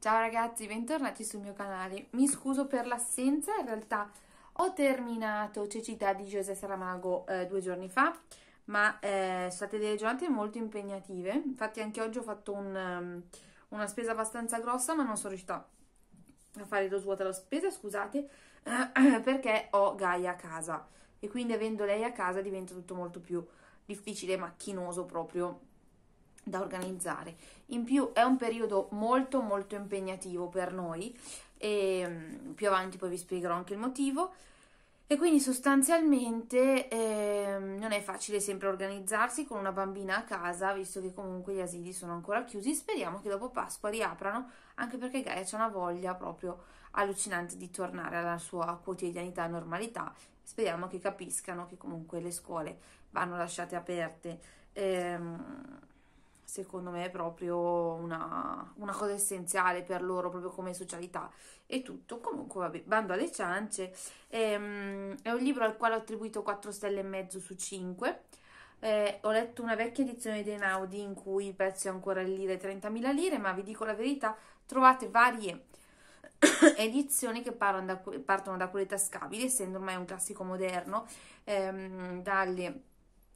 Ciao ragazzi, bentornati sul mio canale. Mi scuso per l'assenza, in realtà ho terminato Cecità di José Saramago eh, due giorni fa, ma eh, sono state delle giornate molto impegnative. Infatti anche oggi ho fatto un, um, una spesa abbastanza grossa, ma non sono riuscita a fare lo svuoto alla spesa, scusate, eh, perché ho Gaia a casa. E quindi avendo lei a casa diventa tutto molto più difficile e macchinoso proprio da organizzare. In più è un periodo molto molto impegnativo per noi e mm, più avanti poi vi spiegherò anche il motivo. E quindi sostanzialmente eh, non è facile sempre organizzarsi con una bambina a casa, visto che comunque gli asili sono ancora chiusi. Speriamo che dopo Pasqua riaprano, anche perché Gaia c'è una voglia proprio allucinante di tornare alla sua quotidianità e normalità. Speriamo che capiscano che comunque le scuole vanno lasciate aperte. Ehm, secondo me è proprio una, una, cosa essenziale per loro, proprio come socialità e tutto. Comunque, vabbè, bando alle ciance. Ehm, è un libro al quale ho attribuito 4 stelle e mezzo su 5. Eh, ho letto una vecchia edizione dei Naudi in cui il prezzo è ancora il lire 30.000 lire, ma vi dico la verità, trovate varie edizioni che da, partono da quelle tascabili, essendo ormai un classico moderno, ehm, dalle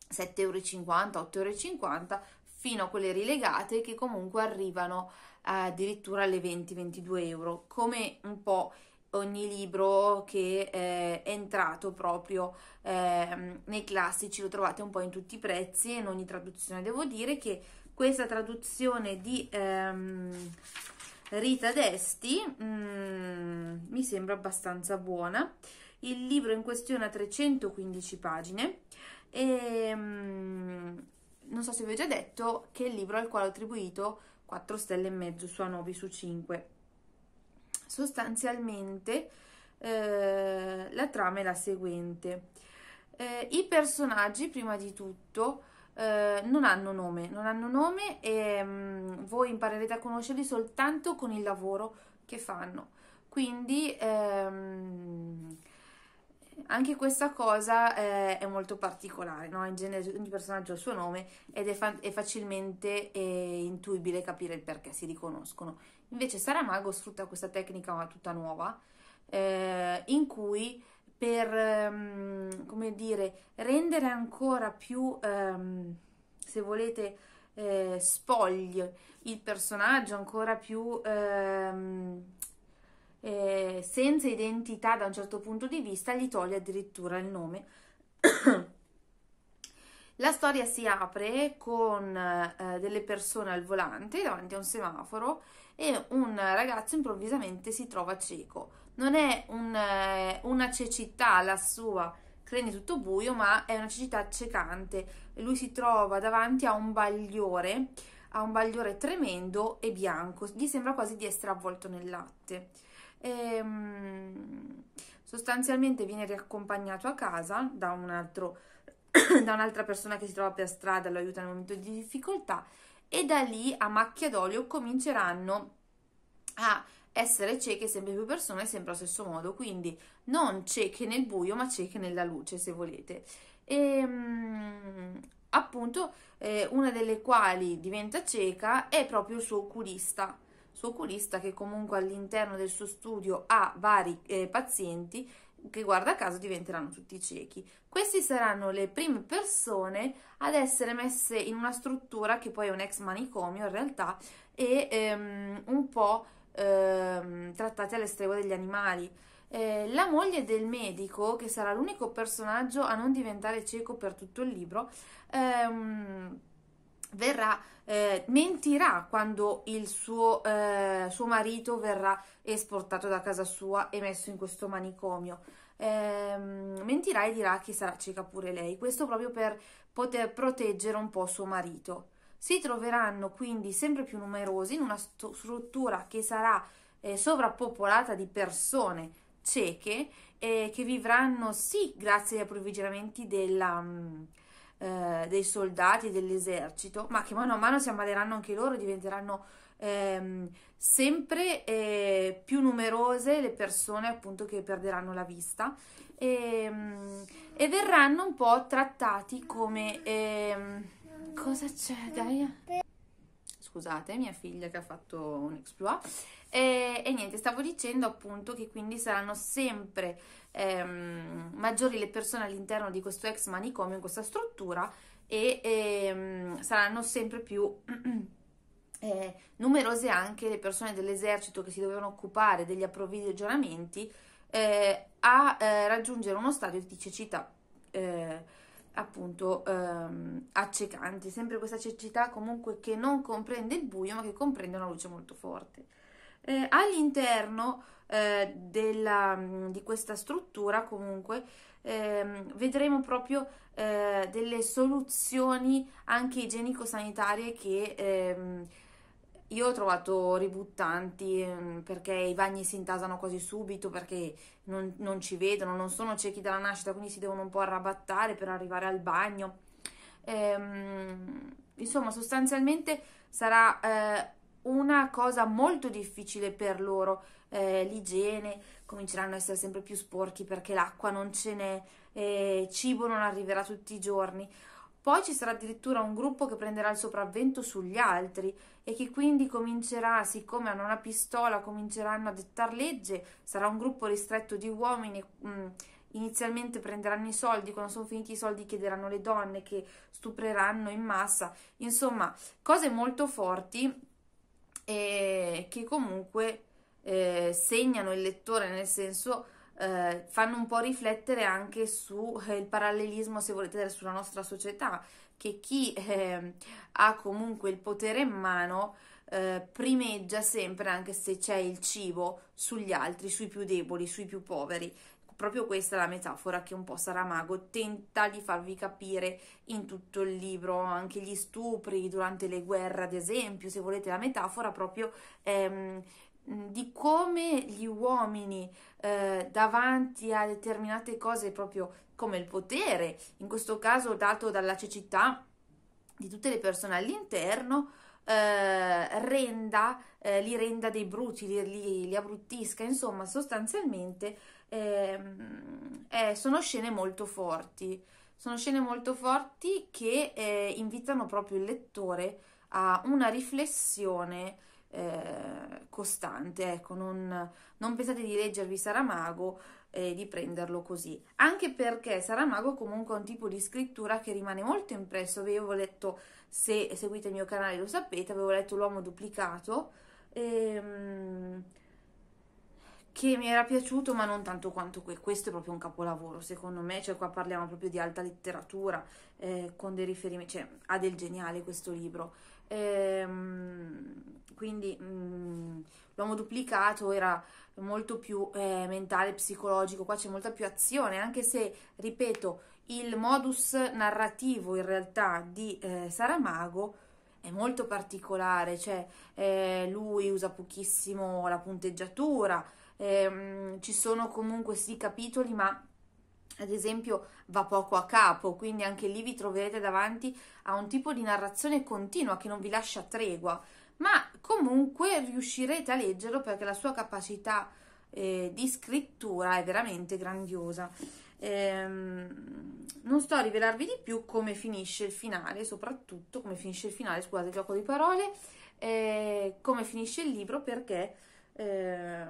7,50 8,50 euro, fino a quelle rilegate che comunque arrivano eh, addirittura alle 20-22 euro, come un po' ogni libro che eh, è entrato proprio eh, nei classici, lo trovate un po' in tutti i prezzi, in ogni traduzione. Devo dire che questa traduzione di ehm, Rita Desti mh, mm, mi sembra abbastanza buona. Il libro in questione ha 315 pagine e... Ehm, mh, non so se vi ho già detto che è il libro al quale ho attribuito 4 stelle e mezzo su A9 su 5. Sostanzialmente eh, la trama è la seguente. Eh, I personaggi, prima di tutto, eh, non hanno nome, non hanno nome e mh, mm, voi imparerete a conoscerli soltanto con il lavoro che fanno. Quindi ehm, anche questa cosa eh, è molto particolare, no? in genere ogni personaggio ha il suo nome ed è, fa- è facilmente eh, intuibile capire il perché si riconoscono. Invece Saramago sfrutta questa tecnica tutta nuova eh, in cui per um, dire, rendere ancora più, um, se volete, eh, spoglio il personaggio, ancora più... Um, eh, senza identità da un certo punto di vista, gli toglie addirittura il nome. La storia si apre con eh, delle persone al volante davanti a un semaforo e un ragazzo improvvisamente si trova cieco. Non è un, eh, una cecità la sua, rende tutto buio, ma è una cecità accecante. Lui si trova davanti a un bagliore ha un bagliore tremendo e bianco, gli sembra quasi di essere avvolto nel latte. E, ehm, sostanzialmente viene riaccompagnato a casa da un altro da un'altra persona che si trova per strada, lo aiuta nel momento di difficoltà e da lì a macchia d'olio cominceranno a essere cieche sempre più persone sempre allo stesso modo, quindi non cieche nel buio ma cieche nella luce se volete. E, ehm, appunto eh, una delle quali diventa cieca è proprio il suo oculista, suo oculista che comunque all'interno del suo studio ha vari eh, pazienti che guarda caso diventeranno tutti ciechi. Queste saranno le prime persone ad essere messe in una struttura che poi è un ex manicomio in realtà e ehm, un po' ehm, trattate all'estremo degli animali eh, la moglie del medico, che sarà l'unico personaggio a non diventare cieco per tutto il libro, ehm, verrà, eh, mentirà quando il suo, eh, suo, marito verrà esportato da casa sua e messo in questo manicomio. Eh, mentirà e dirà che sarà cieca pure lei, questo proprio per poter proteggere un po' suo marito. Si troveranno quindi sempre più numerosi in una struttura che sarà eh, sovrappopolata di persone cieche eh, che vivranno sì grazie agli approvvigionamenti della, mm, eh, dei soldati e dell'esercito, ma che mano a mano si ammaleranno anche loro, diventeranno ehm, sempre eh, più numerose le persone appunto che perderanno la vista e, ehm, e verranno un po' trattati come... Ehm, cosa c'è Gaia? scusate, mia figlia che ha fatto un exploit. E, e niente, stavo dicendo appunto che quindi saranno sempre ehm, maggiori le persone all'interno di questo ex manicomio, in questa struttura, e ehm, saranno sempre più... eh, numerose anche le persone dell'esercito che si dovevano occupare degli approvvigionamenti eh, a eh, raggiungere uno stadio di cecità eh, appunto ehm, accecanti, sempre questa cecità comunque che non comprende il buio ma che comprende una luce molto forte. Eh, all'interno eh, della, mm, di questa struttura comunque ehm, vedremo proprio eh, delle soluzioni anche igienico-sanitarie che ehm, io ho trovato ributtanti mm, perché i bagni si intasano quasi subito, perché non, non, ci vedono, non sono ciechi dalla nascita, quindi si devono un po' arrabattare per arrivare al bagno. Ehm, insomma, sostanzialmente sarà eh, una cosa molto difficile per loro eh, l'igiene, cominceranno a essere sempre più sporchi perché l'acqua non ce n'è, eh, cibo non arriverà tutti i giorni. Poi ci sarà addirittura un gruppo che prenderà il sopravvento sugli altri e che quindi comincerà, siccome hanno una pistola, cominceranno a dettar legge, sarà un gruppo ristretto di uomini. Mh, mm, inizialmente prenderanno i soldi, quando sono finiti i soldi chiederanno le donne che stupreranno in massa, insomma, cose molto forti eh, che comunque eh, segnano il lettore, nel senso eh, fanno un po' riflettere anche sul eh, parallelismo, se volete, sulla nostra società, che chi eh, ha comunque il potere in mano eh, primeggia sempre, anche se c'è il cibo, sugli altri, sui più deboli, sui più poveri. Proprio questa è la metafora che un po' Saramago tenta di farvi capire in tutto il libro, anche gli stupri durante le guerre, ad esempio, se volete la metafora proprio ehm, di come gli uomini eh, davanti a determinate cose, proprio come il potere, in questo caso dato dalla cecità di tutte le persone all'interno, eh, renda, eh, li renda dei bruci, li, li, li abbruttisca, insomma, sostanzialmente ehm, eh, sono scene molto forti. Sono scene molto forti che eh, invitano proprio il lettore a una riflessione eh, costante, ecco, non, non, pensate di leggervi Saramago e di prenderlo così, anche perché Saramago comunque è un tipo di scrittura che rimane molto impresso, avevo letto, se seguite il mio canale lo sapete, avevo letto L'uomo duplicato, ehm, che mi era piaciuto ma non tanto quanto que- questo è proprio un capolavoro secondo me, cioè qua parliamo proprio di alta letteratura eh, con dei riferimenti, cioè ha del geniale questo libro Ehm, quindi mm, l'uomo duplicato era molto più eh, mentale, psicologico, qua c'è molta più azione, anche se, ripeto, il modus narrativo in realtà di eh, Saramago è molto particolare, cioè eh, lui usa pochissimo la punteggiatura, ehm, ci sono comunque sì capitoli, ma ad esempio va poco a capo, quindi anche lì vi troverete davanti a un tipo di narrazione continua che non vi lascia tregua, ma comunque riuscirete a leggerlo perché la sua capacità eh, di scrittura è veramente grandiosa. Ehm, non sto a rivelarvi di più come finisce il finale, soprattutto come finisce il finale, scusate il gioco di parole, eh, come finisce il libro perché eh,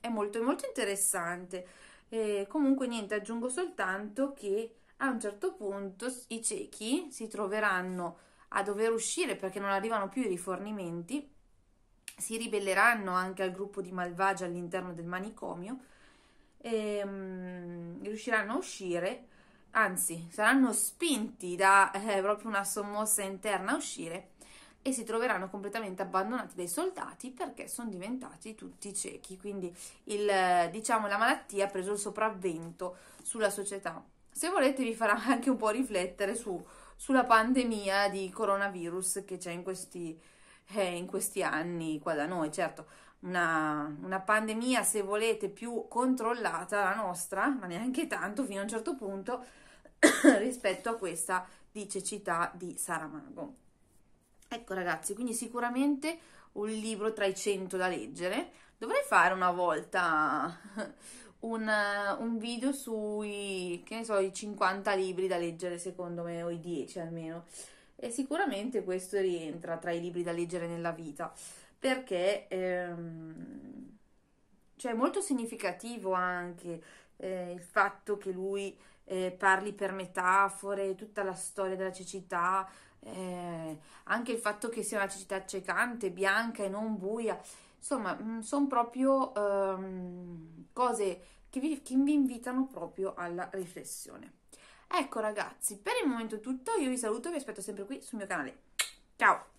è molto, molto interessante. E comunque niente, aggiungo soltanto che a un certo punto i ciechi si troveranno a dover uscire perché non arrivano più i rifornimenti, si ribelleranno anche al gruppo di malvagi all'interno del manicomio, e, um, riusciranno a uscire, anzi saranno spinti da eh, proprio una sommossa interna a uscire e si troveranno completamente abbandonati dai soldati perché sono diventati tutti ciechi. Quindi il, diciamo, la malattia ha preso il sopravvento sulla società. Se volete vi farà anche un po' riflettere su, sulla pandemia di coronavirus che c'è in questi, eh, in questi anni qua da noi, certo. Una, una, pandemia, se volete, più controllata la nostra, ma neanche tanto fino a un certo punto rispetto a questa di cecità di Saramago. Ecco ragazzi, quindi sicuramente un libro tra i 100 da leggere. Dovrei fare una volta un, un, video sui, che ne so, i 50 libri da leggere secondo me, o i 10 almeno. E sicuramente questo rientra tra i libri da leggere nella vita, perché ehm, cioè, è molto significativo anche eh, il fatto che lui eh, parli per metafore, tutta la storia della cecità, eh, anche il fatto che sia una cecità accecante, bianca e non buia, insomma, mm, sono proprio ehm, cose che vi, che vi invitano proprio alla riflessione. Ecco ragazzi, per il momento è tutto, io vi saluto e vi aspetto sempre qui sul mio canale. Ciao!